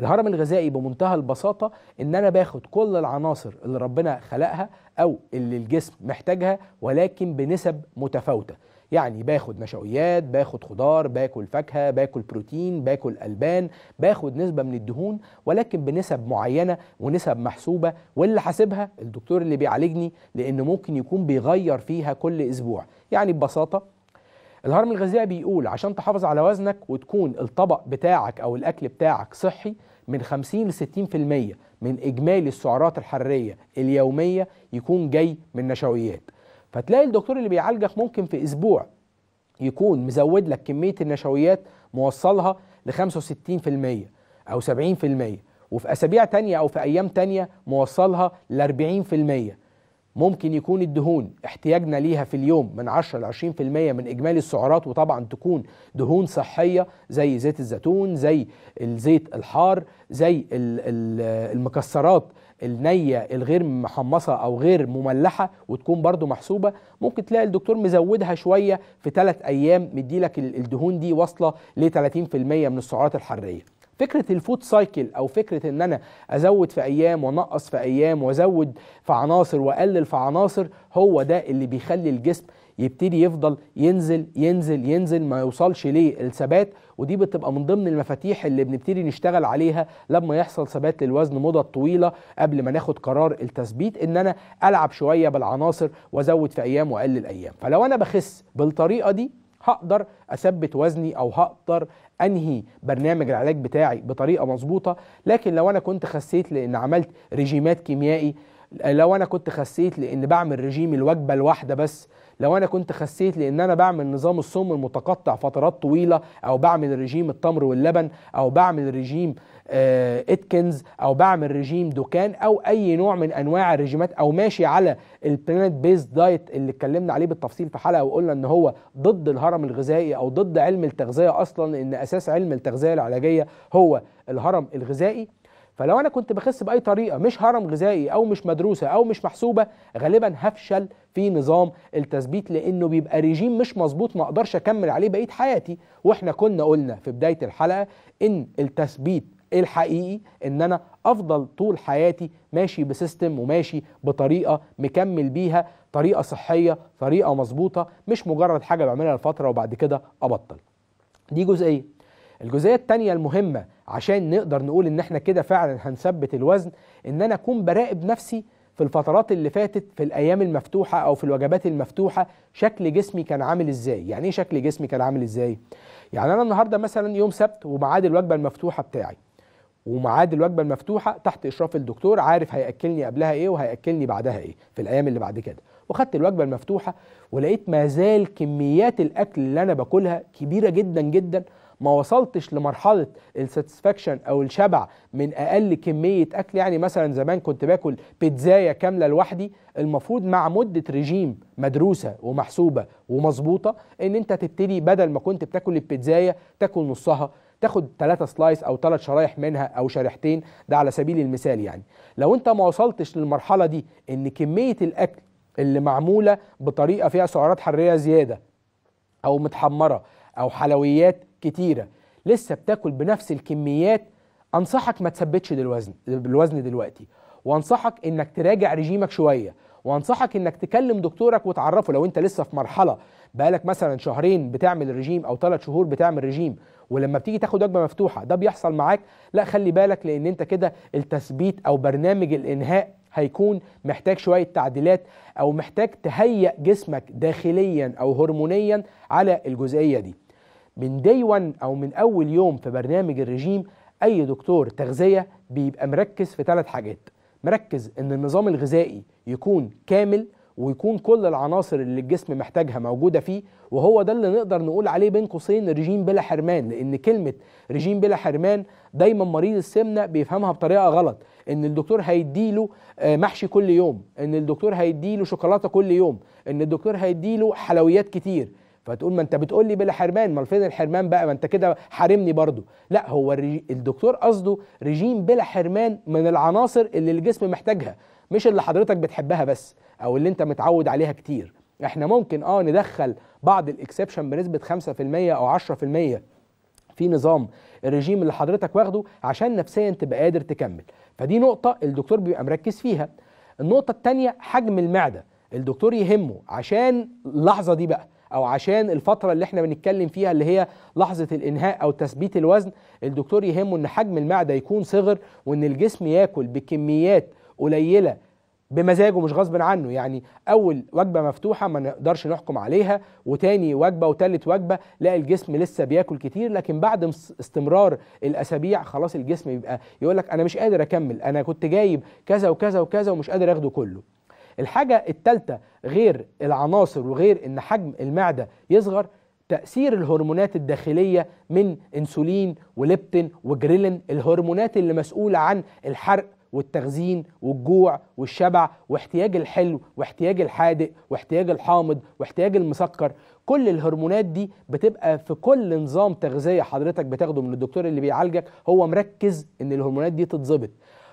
الهرم الغذائي بمنتهى البساطه ان انا باخد كل العناصر اللي ربنا خلقها او اللي الجسم محتاجها ولكن بنسب متفاوته يعني باخد نشويات باخد خضار باكل فاكهه باكل بروتين باكل البان باخد نسبه من الدهون ولكن بنسب معينه ونسب محسوبه واللي حاسبها الدكتور اللي بيعالجني لان ممكن يكون بيغير فيها كل اسبوع يعني ببساطه الهرم الغذائي بيقول عشان تحافظ على وزنك وتكون الطبق بتاعك او الاكل بتاعك صحي من 50 ل 60% من اجمالي السعرات الحراريه اليوميه يكون جاي من نشويات فتلاقي الدكتور اللي بيعالجك ممكن في اسبوع يكون مزود لك كميه النشويات موصلها ل 65% او 70% وفي اسابيع تانية او في ايام تانية موصلها ل 40% ممكن يكون الدهون احتياجنا ليها في اليوم من 10 ل 20% من اجمالي السعرات وطبعا تكون دهون صحيه زي زيت الزيتون زي الزيت الحار زي المكسرات النية الغير محمصة أو غير مملحة وتكون برضو محسوبة ممكن تلاقي الدكتور مزودها شوية في ثلاث أيام مديلك الدهون دي واصلة ل 30% من السعرات الحرارية فكره الفود سايكل او فكره ان انا ازود في ايام وانقص في ايام وازود في عناصر واقلل في عناصر هو ده اللي بيخلي الجسم يبتدي يفضل ينزل ينزل ينزل ما يوصلش للثبات ودي بتبقى من ضمن المفاتيح اللي بنبتدي نشتغل عليها لما يحصل ثبات للوزن مدة طويلة قبل ما ناخد قرار التثبيت ان انا العب شوية بالعناصر وازود في ايام واقلل ايام فلو انا بخس بالطريقة دي هقدر اثبت وزني او هقدر انهي برنامج العلاج بتاعي بطريقه مظبوطه لكن لو انا كنت خسيت لان عملت ريجيمات كيميائي لو انا كنت خسيت لان بعمل ريجيم الوجبه الواحده بس لو انا كنت خسيت لان انا بعمل نظام الصوم المتقطع فترات طويله او بعمل رجيم التمر واللبن او بعمل رجيم آه اتكنز او بعمل رجيم دوكان او اي نوع من انواع الرجيمات او ماشي على البلانت بيز دايت اللي اتكلمنا عليه بالتفصيل في حلقه وقلنا ان هو ضد الهرم الغذائي او ضد علم التغذيه اصلا ان اساس علم التغذيه العلاجيه هو الهرم الغذائي فلو انا كنت بخس باي طريقه مش هرم غذائي او مش مدروسه او مش محسوبه غالبا هفشل في نظام التثبيت لانه بيبقى ريجيم مش مظبوط ما اقدرش اكمل عليه بقيه حياتي واحنا كنا قلنا في بدايه الحلقه ان التثبيت الحقيقي ان انا افضل طول حياتي ماشي بسيستم وماشي بطريقه مكمل بيها طريقه صحيه طريقه مظبوطه مش مجرد حاجه بعملها لفتره وبعد كده ابطل دي جزئيه الجزئيه الثانيه المهمه عشان نقدر نقول ان احنا كده فعلا هنثبت الوزن ان انا اكون براقب نفسي في الفترات اللي فاتت في الايام المفتوحه او في الوجبات المفتوحه شكل جسمي كان عامل ازاي يعني ايه شكل جسمي كان عامل ازاي يعني انا النهارده مثلا يوم سبت ومعاد الوجبه المفتوحه بتاعي ومعاد الوجبه المفتوحه تحت اشراف الدكتور عارف هياكلني قبلها ايه وهياكلني بعدها ايه في الايام اللي بعد كده وخدت الوجبه المفتوحه ولقيت ما زال كميات الاكل اللي انا باكلها كبيره جدا جدا ما وصلتش لمرحله الساتسفاكشن او الشبع من اقل كميه اكل يعني مثلا زمان كنت باكل بيتزايه كامله لوحدي المفروض مع مده رجيم مدروسه ومحسوبه ومظبوطه ان انت تبتدي بدل ما كنت بتاكل البيتزايه تاكل نصها تاخد ثلاثة سلايس او ثلاث شرايح منها او شريحتين ده على سبيل المثال يعني لو انت ما وصلتش للمرحله دي ان كميه الاكل اللي معموله بطريقه فيها سعرات حراريه زياده او متحمره او حلويات كتيرة لسه بتاكل بنفس الكميات انصحك ما تثبتش الوزن بالوزن دلوقتي وانصحك انك تراجع رجيمك شويه وانصحك انك تكلم دكتورك وتعرفه لو انت لسه في مرحله بقالك مثلا شهرين بتعمل رجيم او ثلاث شهور بتعمل رجيم ولما بتيجي تاخد وجبه مفتوحه ده بيحصل معاك لا خلي بالك لان انت كده التثبيت او برنامج الانهاء هيكون محتاج شويه تعديلات او محتاج تهيئ جسمك داخليا او هرمونيا على الجزئيه دي من داي 1 او من اول يوم في برنامج الرجيم اي دكتور تغذيه بيبقى مركز في ثلاث حاجات مركز ان النظام الغذائي يكون كامل ويكون كل العناصر اللي الجسم محتاجها موجوده فيه وهو ده اللي نقدر نقول عليه بين قوسين رجيم بلا حرمان لان كلمه رجيم بلا حرمان دايما مريض السمنه بيفهمها بطريقه غلط ان الدكتور هيديله آه، محشي كل يوم ان الدكتور هيديله شوكولاته كل يوم ان الدكتور هيديله حلويات كتير فتقول ما انت بتقول لي بلا حرمان ما فين الحرمان بقى ما انت كده حارمني برضو لا هو الدكتور قصده رجيم بلا حرمان من العناصر اللي الجسم محتاجها مش اللي حضرتك بتحبها بس او اللي انت متعود عليها كتير احنا ممكن اه ندخل بعض الاكسبشن بنسبه 5% او 10% في نظام الرجيم اللي حضرتك واخده عشان نفسيا تبقى قادر تكمل فدي نقطه الدكتور بيبقى مركز فيها النقطه الثانيه حجم المعده الدكتور يهمه عشان اللحظه دي بقى او عشان الفتره اللي احنا بنتكلم فيها اللي هي لحظه الانهاء او تثبيت الوزن الدكتور يهمه ان حجم المعده يكون صغر وان الجسم ياكل بكميات قليله بمزاجه مش غصب عنه يعني اول وجبه مفتوحه ما نقدرش نحكم عليها وتاني وجبه وتالت وجبه لا الجسم لسه بياكل كتير لكن بعد استمرار الاسابيع خلاص الجسم بيبقى يقول لك انا مش قادر اكمل انا كنت جايب كذا وكذا وكذا ومش قادر اخده كله الحاجة التالتة غير العناصر وغير ان حجم المعدة يصغر تأثير الهرمونات الداخلية من انسولين وليبتين وجريلين الهرمونات اللي مسؤولة عن الحرق والتخزين والجوع والشبع واحتياج الحلو واحتياج الحادق واحتياج الحامض واحتياج المسكر كل الهرمونات دي بتبقى في كل نظام تغذية حضرتك بتاخده من الدكتور اللي بيعالجك هو مركز ان الهرمونات دي تتظبط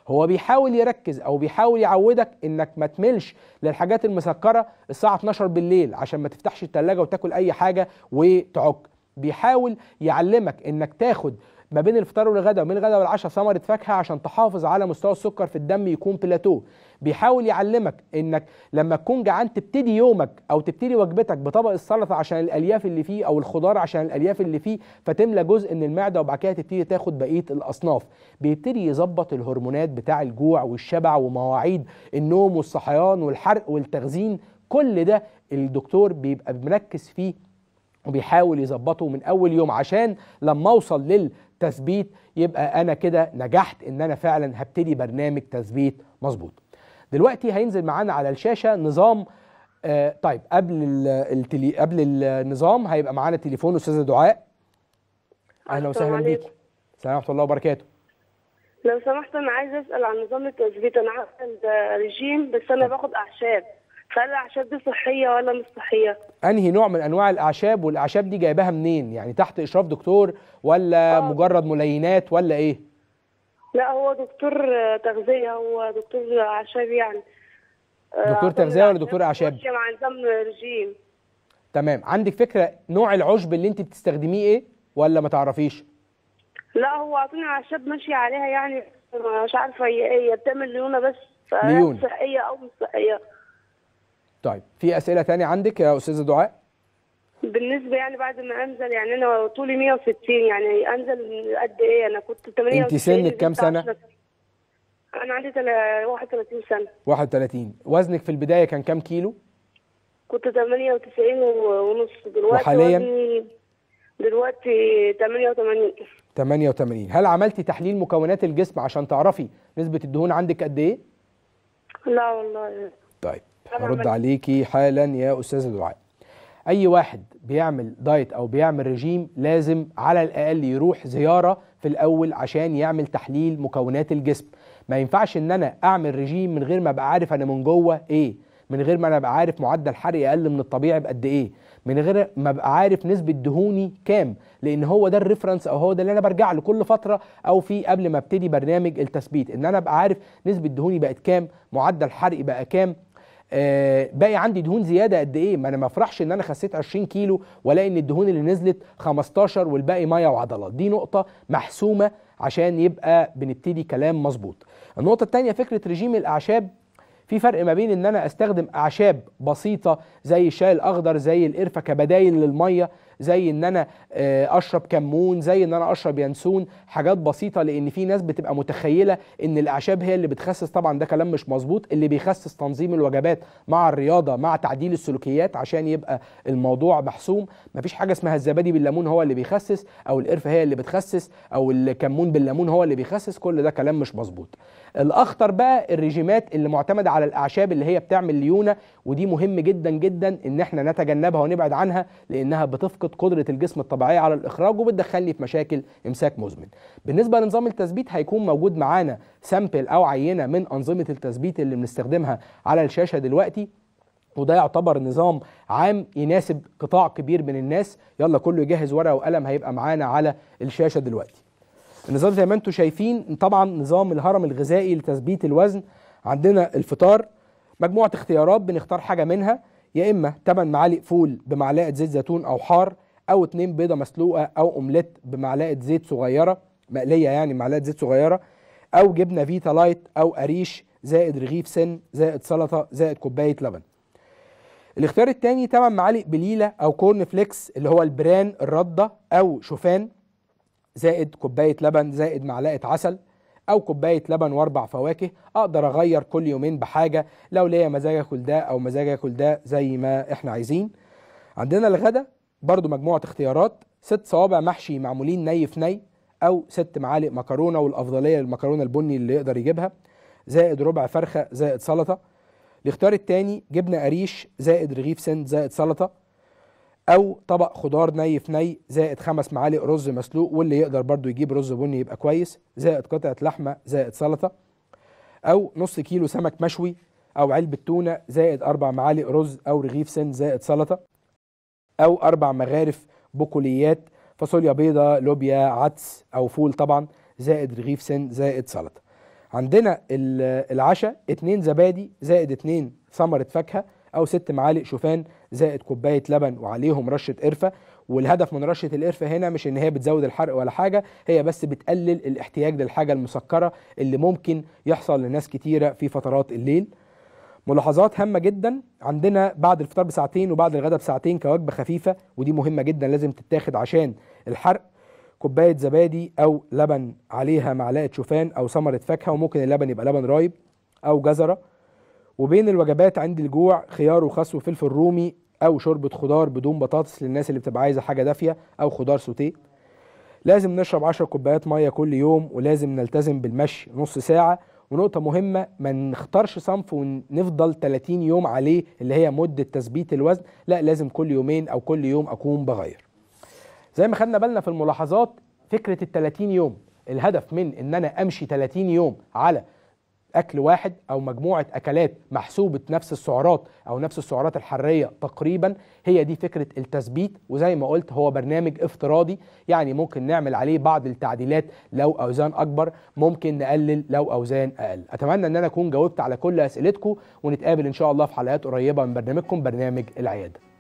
هو بيحاول يركز او بيحاول يعودك انك ما تملش للحاجات المسكره الساعه 12 بالليل عشان ما تفتحش التلاجة وتاكل اي حاجه وتعك بيحاول يعلمك انك تاخد ما بين الفطار والغداء ومن الغداء والعشاء ثمره فاكهه عشان تحافظ على مستوى السكر في الدم يكون بلاتو بيحاول يعلمك انك لما تكون جعان تبتدي يومك او تبتدي وجبتك بطبق السلطه عشان الالياف اللي فيه او الخضار عشان الالياف اللي فيه فتملى جزء من المعده وبعد كده تبتدي تاخد بقيه الاصناف بيبتدي يظبط الهرمونات بتاع الجوع والشبع ومواعيد النوم والصحيان والحرق والتخزين كل ده الدكتور بيبقى مركز فيه وبيحاول يظبطه من اول يوم عشان لما اوصل للتثبيت يبقى انا كده نجحت ان انا فعلا هبتدي برنامج تثبيت مظبوط دلوقتي هينزل معانا على الشاشه نظام آه طيب قبل التلي قبل النظام هيبقى معانا تليفون استاذه دعاء اهلا وسهلا بيكي السلام ورحمه الله وبركاته لو سمحت انا عايز اسال عن نظام التثبيت انا ده ريجيم بس انا طيب. باخد اعشاب فهل الاعشاب دي صحيه ولا مش صحيه انهي نوع من انواع الاعشاب والاعشاب دي جايباها منين يعني تحت اشراف دكتور ولا أوه. مجرد ملينات ولا ايه لا هو دكتور تغذية هو دكتور أعشاب يعني دكتور آه، تغذية ولا دكتور أعشاب؟ مع نظام رجيم تمام عندك فكرة نوع العشب اللي أنت بتستخدميه إيه ولا ما تعرفيش؟ لا هو أعطيني أعشاب ماشية عليها يعني مش عارفة هي إيه بتعمل ليونة بس ليونة صحية أو مش صحية طيب في أسئلة تانية عندك يا أستاذة دعاء؟ بالنسبه يعني بعد ما انزل يعني انا طولي 160 يعني انزل قد ايه انا كنت 98 انت سنك كام سنه؟ انا عندي 31 سنه 31 وزنك في البدايه كان كام كيلو؟ كنت 98 ونص دلوقتي وحاليا دلوقتي 88 88 هل عملتي تحليل مكونات الجسم عشان تعرفي نسبه الدهون عندك قد ايه؟ لا والله طيب هرد عليكي حالا يا استاذه دعاء اي واحد بيعمل دايت او بيعمل رجيم لازم على الاقل يروح زياره في الاول عشان يعمل تحليل مكونات الجسم ما ينفعش ان انا اعمل رجيم من غير ما ابقى عارف انا من جوه ايه من غير ما انا ابقى عارف معدل حرقي اقل من الطبيعي بقد ايه من غير ما ابقى عارف نسبه دهوني كام لان هو ده الريفرنس او هو ده اللي انا برجع له كل فتره او في قبل ما ابتدي برنامج التثبيت ان انا ابقى عارف نسبه دهوني بقت كام معدل حرقي بقى كام آه باقي عندي دهون زياده قد ايه ما انا ما افرحش ان انا خسيت 20 كيلو ولا ان الدهون اللي نزلت 15 والباقي ميه وعضلات دي نقطه محسومه عشان يبقى بنبتدي كلام مظبوط النقطه الثانيه فكره رجيم الاعشاب في فرق ما بين ان انا استخدم اعشاب بسيطه زي الشاي الاخضر زي القرفه كبدايل للميه زي ان انا آه، اشرب كمون زي ان انا اشرب ينسون حاجات بسيطه لان في ناس بتبقى متخيله ان الاعشاب هي اللي بتخسس طبعا ده كلام مش مظبوط اللي بيخسس تنظيم الوجبات مع الرياضه مع تعديل السلوكيات عشان يبقى الموضوع محسوم مفيش حاجه اسمها الزبادي بالليمون هو اللي بيخسس او القرفه هي اللي بتخسس او الكمون بالليمون هو اللي بيخسس كل ده كلام مش مظبوط الاخطر بقى الرجيمات اللي معتمده على الاعشاب اللي هي بتعمل ليونه ودي مهم جدا جدا ان احنا نتجنبها ونبعد عنها لانها بتفقد قدره الجسم الطبيعي طبيعيه على الاخراج وبتدخلني في مشاكل امساك مزمن بالنسبه لنظام التثبيت هيكون موجود معانا سامبل او عينه من انظمه التثبيت اللي بنستخدمها على الشاشه دلوقتي وده يعتبر نظام عام يناسب قطاع كبير من الناس يلا كله يجهز ورقه وقلم هيبقى معانا على الشاشه دلوقتي النظام زي ما انتم شايفين طبعا نظام الهرم الغذائي لتثبيت الوزن عندنا الفطار مجموعه اختيارات بنختار حاجه منها يا اما 8 معالق فول بمعلقه زيت زيتون او حار او اتنين بيضه مسلوقه او اومليت بمعلقه زيت صغيره مقليه يعني معلقه زيت صغيره او جبنه فيتا لايت او قريش زائد رغيف سن زائد سلطه زائد كوبايه لبن الاختيار الثاني 8 معالق بليله او كورن فليكس اللي هو البران الرده او شوفان زائد كوبايه لبن زائد معلقه عسل او كوبايه لبن واربع فواكه اقدر اغير كل يومين بحاجه لو ليا مزاج اكل ده او مزاج اكل ده زي ما احنا عايزين عندنا الغدا برضو مجموعة اختيارات ست صوابع محشي معمولين ني في ني أو ست معالق مكرونة والأفضلية للمكرونة البني اللي يقدر يجيبها زائد ربع فرخة زائد سلطة الاختيار التاني جبنة قريش زائد رغيف سند زائد سلطة أو طبق خضار ني في ني زائد خمس معالق رز مسلوق واللي يقدر برضو يجيب رز بني يبقى كويس زائد قطعة لحمة زائد سلطة أو نص كيلو سمك مشوي أو علبة تونة زائد أربع معالق رز أو رغيف سند زائد سلطة أو أربع مغارف بقوليات فاصوليا بيضة لوبيا عدس أو فول طبعا زائد رغيف سن زائد سلطة عندنا العشاء اتنين زبادي زائد اتنين ثمرة فاكهة أو ست معالق شوفان زائد كوباية لبن وعليهم رشة قرفة والهدف من رشة القرفة هنا مش ان هي بتزود الحرق ولا حاجة هي بس بتقلل الاحتياج للحاجة المسكرة اللي ممكن يحصل لناس كتيرة في فترات الليل ملاحظات هامه جدا عندنا بعد الفطار بساعتين وبعد الغداء بساعتين كوجبه خفيفه ودي مهمه جدا لازم تتاخد عشان الحرق كوبايه زبادي او لبن عليها معلقه شوفان او ثمره فاكهه وممكن اللبن يبقى لبن رايب او جزره وبين الوجبات عند الجوع خيار وخس وفلفل رومي او شوربه خضار بدون بطاطس للناس اللي بتبقى عايزه حاجه دافيه او خضار سوتيه لازم نشرب 10 كوبايات ميه كل يوم ولازم نلتزم بالمشي نص ساعه ونقطة مهمة ما نختارش صنف ونفضل 30 يوم عليه اللي هي مدة تثبيت الوزن لا لازم كل يومين أو كل يوم أكون بغير زي ما خدنا بالنا في الملاحظات فكرة ال 30 يوم الهدف من ان انا امشي 30 يوم على اكل واحد او مجموعه اكلات محسوبه نفس السعرات او نفس السعرات الحراريه تقريبا هي دي فكره التثبيت وزي ما قلت هو برنامج افتراضي يعني ممكن نعمل عليه بعض التعديلات لو اوزان اكبر ممكن نقلل لو اوزان اقل اتمنى ان انا اكون جاوبت على كل اسئلتكم ونتقابل ان شاء الله في حلقات قريبه من برنامجكم برنامج العياده